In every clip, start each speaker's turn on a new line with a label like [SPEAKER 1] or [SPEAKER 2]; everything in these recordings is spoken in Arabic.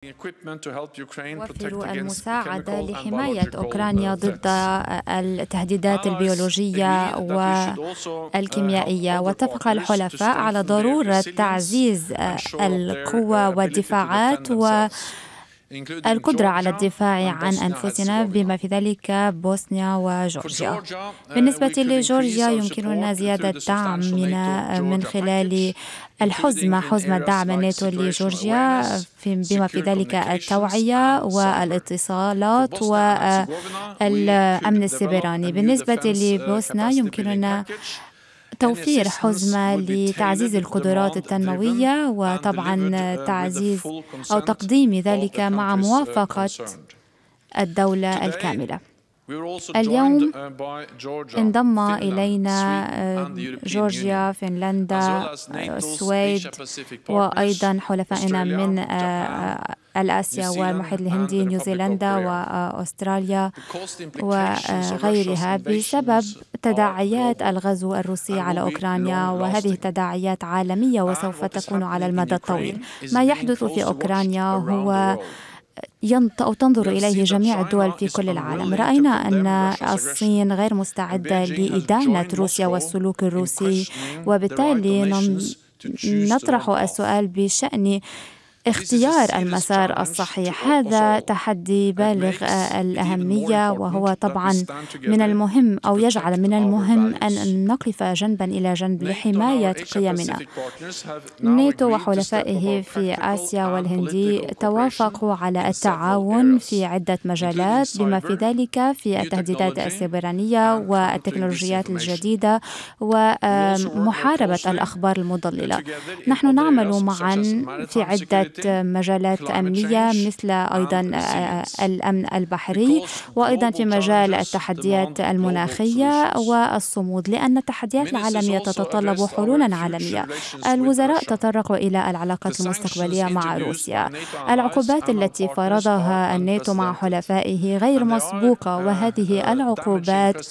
[SPEAKER 1] وفروا المساعدة لحماية أوكرانيا ضد آه، التهديدات البيولوجية والكيميائية uh, واتفق الحلفاء على ضرورة تعزيز آه، القوة والدفاعات و القدرة على الدفاع عن أنفسنا بما في ذلك بوسنيا وجورجيا uh, بالنسبة لجورجيا يمكننا زيادة دعمنا من خلال الحزمة حزمة دعم الناتو لجورجيا بما في ذلك التوعية والاتصالات والأمن السيبراني بالنسبة لبوسنا يمكننا توفير حزمة لتعزيز القدرات التنموية وطبعا تعزيز أو تقديم ذلك مع موافقة الدولة الكاملة اليوم uh, انضم إلينا uh, جورجيا فنلندا السويد uh, وأيضا حلفائنا من الآسيا والمحيط الهندي نيوزيلندا وأستراليا وغيرها بسبب تداعيات الغزو الروسي على أوكرانيا وهذه تداعيات عالمية وسوف تكون على المدى الطويل ما يحدث في أوكرانيا هو ينط أو تنظر إليه جميع الدول في كل العالم رأينا أن الصين غير مستعدة لإدانة روسيا والسلوك الروسي وبالتالي نطرح السؤال بشأن اختيار المسار الصحيح هذا تحدي بالغ الأهمية وهو طبعا من المهم أو يجعل من المهم أن نقف جنبا إلى جنب لحماية قيمنا نيتو وحلفائه في آسيا والهندي توافقوا على التعاون في عدة مجالات بما في ذلك في التهديدات السيبرانية والتكنولوجيات الجديدة ومحاربة الأخبار المضللة نحن نعمل معا في عدة مجالات أمنية مثل أيضا الأمن البحري وأيضا في مجال التحديات المناخية والصمود لأن التحديات العالمية تتطلب حلولا عالمية الوزراء تطرقوا إلى العلاقات المستقبلية مع روسيا العقوبات التي فرضها الناتو مع حلفائه غير مسبوقة uh, وهذه uh, العقوبات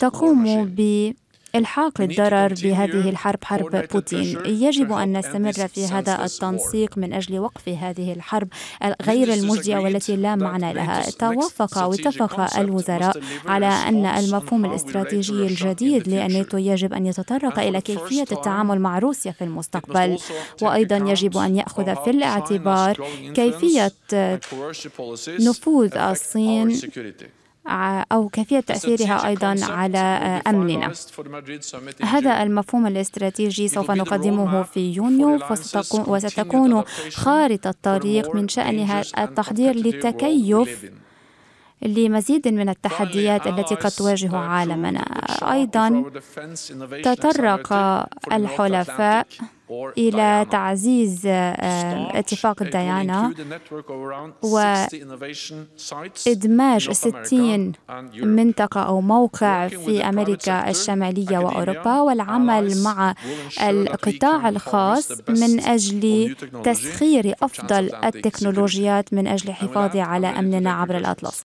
[SPEAKER 1] تقوم ب إلحاق للضرر بهذه الحرب حرب بوتين يجب أن نستمر في هذا التنسيق من أجل وقف هذه الحرب غير المجدية والتي لا معنى لها توافق أو اتفق الوزراء على أن المفهوم الاستراتيجي الجديد للناتو يجب أن يتطرق إلى كيفية التعامل مع روسيا في المستقبل وأيضا يجب أن يأخذ في الاعتبار كيفية نفوذ الصين أو كيفية تأثيرها أيضا على أمننا هذا المفهوم الاستراتيجي سوف نقدمه في يونيو وستكون خارطة طريق من شأنها التحضير للتكيف لمزيد من التحديات التي قد تواجه عالمنا أيضا تطرق الحلفاء إلى تعزيز آه، اتفاق ديانا وإدماج 60 منطقة أو موقع في أمريكا الشمالية وأوروبا والعمل مع القطاع الخاص من أجل تسخير أفضل التكنولوجيات من أجل الحفاظ على أمننا عبر الأطلس